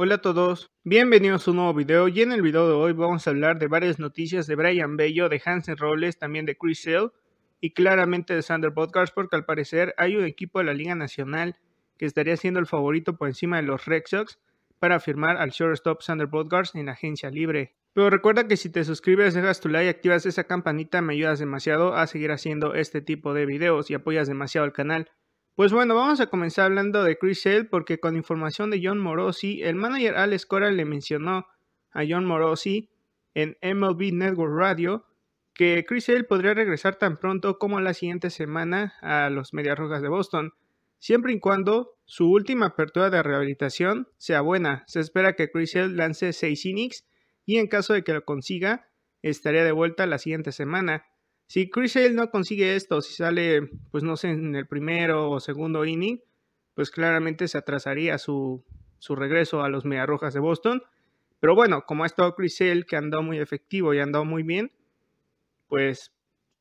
Hola a todos, bienvenidos a un nuevo video y en el video de hoy vamos a hablar de varias noticias de Brian Bello, de Hansen Robles, también de Chris Hill y claramente de Sander Podcast porque al parecer hay un equipo de la Liga Nacional que estaría siendo el favorito por encima de los Red Sox para firmar al shortstop Sander Podcast en agencia libre. Pero recuerda que si te suscribes, dejas tu like, activas esa campanita, me ayudas demasiado a seguir haciendo este tipo de videos y apoyas demasiado al canal. Pues bueno, vamos a comenzar hablando de Chris Hale porque con información de John Morosi, el manager Alex Cora le mencionó a John Morosi en MLB Network Radio que Chris Hale podría regresar tan pronto como la siguiente semana a los Medias Rojas de Boston, siempre y cuando su última apertura de rehabilitación sea buena. Se espera que Chris Hale lance 6 innings y en caso de que lo consiga, estaría de vuelta la siguiente semana. Si Chris Hale no consigue esto, si sale, pues no sé, en el primero o segundo inning, pues claramente se atrasaría su, su regreso a los Mediarrojas de Boston. Pero bueno, como ha estado Chris Hale, que andó muy efectivo y andó andado muy bien, pues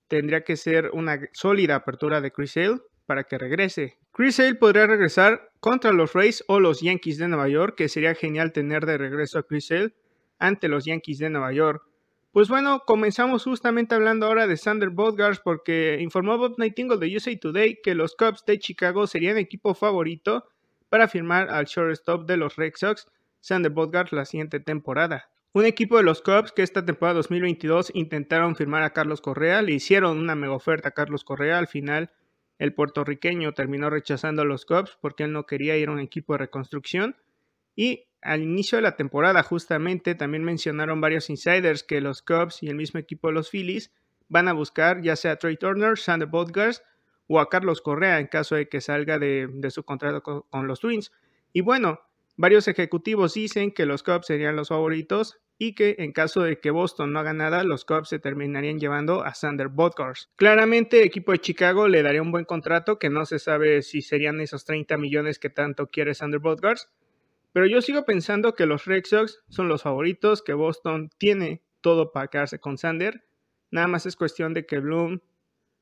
tendría que ser una sólida apertura de Chris Hale para que regrese. Chris Hale podría regresar contra los Rays o los Yankees de Nueva York, que sería genial tener de regreso a Chris Hale ante los Yankees de Nueva York. Pues bueno, comenzamos justamente hablando ahora de Sander Bodgars porque informó Bob Nightingale de USA Today que los Cubs de Chicago serían equipo favorito para firmar al shortstop de los Red Sox, Sander Bodgars, la siguiente temporada. Un equipo de los Cubs que esta temporada 2022 intentaron firmar a Carlos Correa, le hicieron una mega oferta a Carlos Correa, al final el puertorriqueño terminó rechazando a los Cubs porque él no quería ir a un equipo de reconstrucción y al inicio de la temporada justamente también mencionaron varios insiders que los Cubs y el mismo equipo de los Phillies van a buscar ya sea a Trey Turner, Sander Bodgars o a Carlos Correa en caso de que salga de, su contrato con, los Twins. Y bueno, varios ejecutivos dicen que los Cubs serían los favoritos y que en caso de que Boston no haga nada, los Cubs se terminarían llevando a Sander Bodgars. Claramente, el equipo de Chicago le daría un buen contrato que no se sabe si serían esos 30 millones que tanto quiere Sander Bodgars pero yo sigo pensando que los Red Sox son los favoritos, que Boston tiene todo para quedarse con Sander. Nada más es cuestión de que Bloom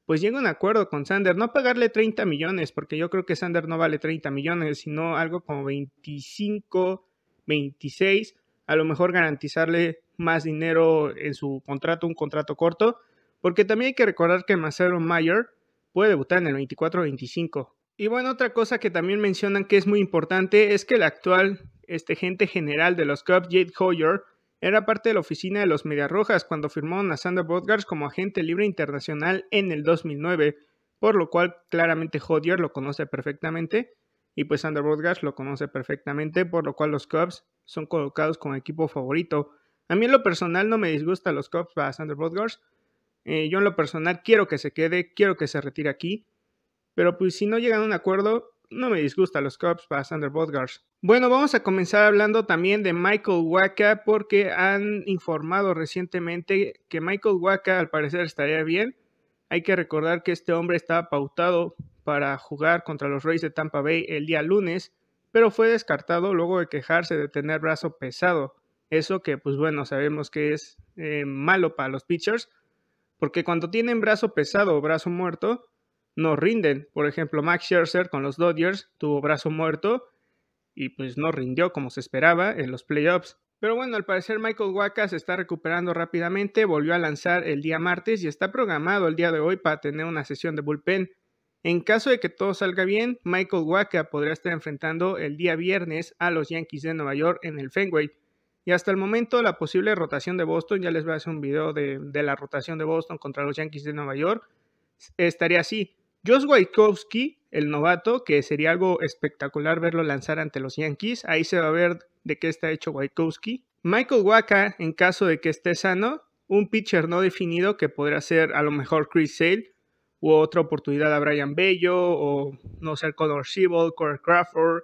pues llegue a un acuerdo con Sander. No pagarle 30 millones, porque yo creo que Sander no vale 30 millones, sino algo como 25, 26. A lo mejor garantizarle más dinero en su contrato, un contrato corto. Porque también hay que recordar que Marcelo Mayer puede debutar en el 24-25. Y bueno, otra cosa que también mencionan que es muy importante es que el actual este, general de los Cubs, Jade Hoyer, era parte de la oficina de los rojas cuando firmó a Sander Bodgars como agente libre internacional en el 2009, por lo cual claramente Hoyer lo conoce perfectamente y pues Sander Bodgars lo conoce perfectamente, por lo cual los Cubs son colocados como equipo favorito. A mí en lo personal no me disgusta los Cubs para Sander Bodgars. Eh, yo en lo personal quiero que se quede, quiero que se retire aquí. Pero pues si no llegan a un acuerdo, no me disgusta los Cubs para Sander Bodgars. Bueno, vamos a comenzar hablando también de Michael Waka porque han informado recientemente que Michael Waka al parecer estaría bien. Hay que recordar que este hombre estaba pautado para jugar contra los Rays de Tampa Bay el día lunes, pero fue descartado luego de quejarse de tener brazo pesado. Eso que pues bueno, sabemos que es eh, malo para los pitchers, porque cuando tienen brazo pesado o brazo muerto, no rinden. Por ejemplo, Max Scherzer con los Dodgers tuvo brazo muerto y pues no rindió como se esperaba en los playoffs. Pero bueno, al parecer Michael Waka se está recuperando rápidamente, volvió a lanzar el día martes y está programado el día de hoy para tener una sesión de bullpen. En caso de que todo salga bien, Michael Waka podría estar enfrentando el día viernes a los Yankees de Nueva York en el Fenway. Y hasta el momento la posible rotación de Boston, ya les voy a hacer un video de, de la rotación de Boston contra los Yankees de Nueva York, estaría así. Josh Wajkowski, el novato, que sería algo espectacular verlo lanzar ante los Yankees. Ahí se va a ver de qué está hecho Waikowski. Michael Waka, en caso de que esté sano, un pitcher no definido que podrá ser a lo mejor Chris Sale u otra oportunidad a Brian Bello o no ser Connor Siebel, Corey Crawford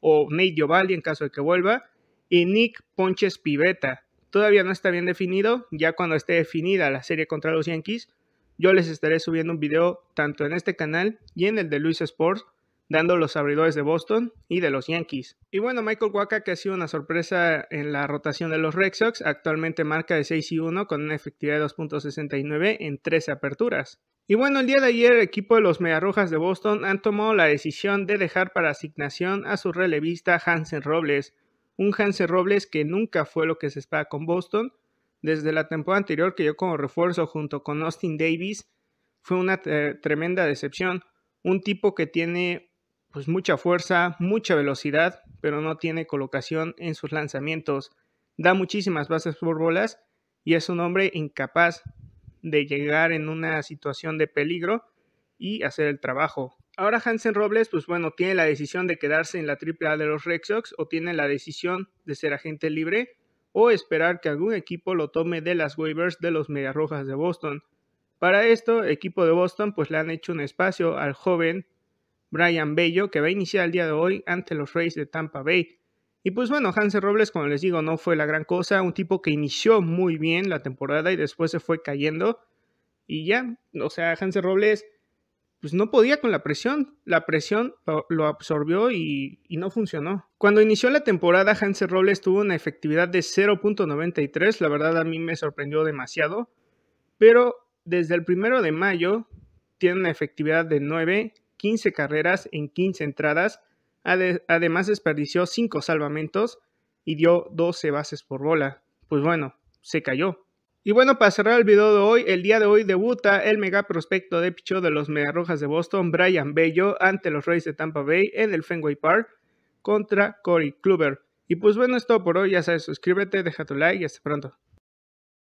o Nate Giovaldi en caso de que vuelva y Nick Ponches Piveta. Todavía no está bien definido, ya cuando esté definida la serie contra los Yankees, yo les estaré subiendo un video tanto en este canal y en el de Luis Sports, dando los abridores de Boston y de los Yankees. Y bueno, Michael Waka, que ha sido una sorpresa en la rotación de los Red Sox, actualmente marca de 6 y 1 con una efectividad de 2.69 en 13 aperturas. Y bueno, el día de ayer el equipo de los Mediarrojas de Boston han tomado la decisión de dejar para asignación a su relevista Hansen Robles, un Hansen Robles que nunca fue lo que se espera con Boston, desde la temporada anterior que yo como refuerzo junto con Austin Davis fue una tremenda decepción. Un tipo que tiene pues mucha fuerza, mucha velocidad, pero no tiene colocación en sus lanzamientos. Da muchísimas bases por bolas y es un hombre incapaz de llegar en una situación de peligro y hacer el trabajo. Ahora Hansen Robles, pues bueno, tiene la decisión de quedarse en la A de los Red Sox o tiene la decisión de ser agente libre o esperar que algún equipo lo tome de las waivers de los Rojas de Boston. Para esto, equipo de Boston pues le han hecho un espacio al joven Brian Bello que va a iniciar el día de hoy ante los Rays de Tampa Bay. Y pues bueno, Hansen Robles, como les digo, no fue la gran cosa, un tipo que inició muy bien la temporada y después se fue cayendo. Y ya, o sea, Hansen Robles pues no podía con la presión. La presión lo absorbió y, no funcionó. Cuando inició la temporada, Hanser Robles tuvo una efectividad de 0.93. La verdad a mí me sorprendió demasiado. Pero desde el primero de mayo tiene una efectividad de 9, 15 carreras en 15 entradas. Además desperdició 5 salvamentos y dio 12 bases por bola. Pues bueno, se cayó. Y bueno, para cerrar el video de hoy, el día de hoy debuta el mega prospecto de picho de los Mega de Boston, Brian Bello, ante los Rays de Tampa Bay en el Fenway Park contra Corey Kluber. Y pues bueno, es todo por hoy, ya sabes, suscríbete, deja tu like y hasta pronto.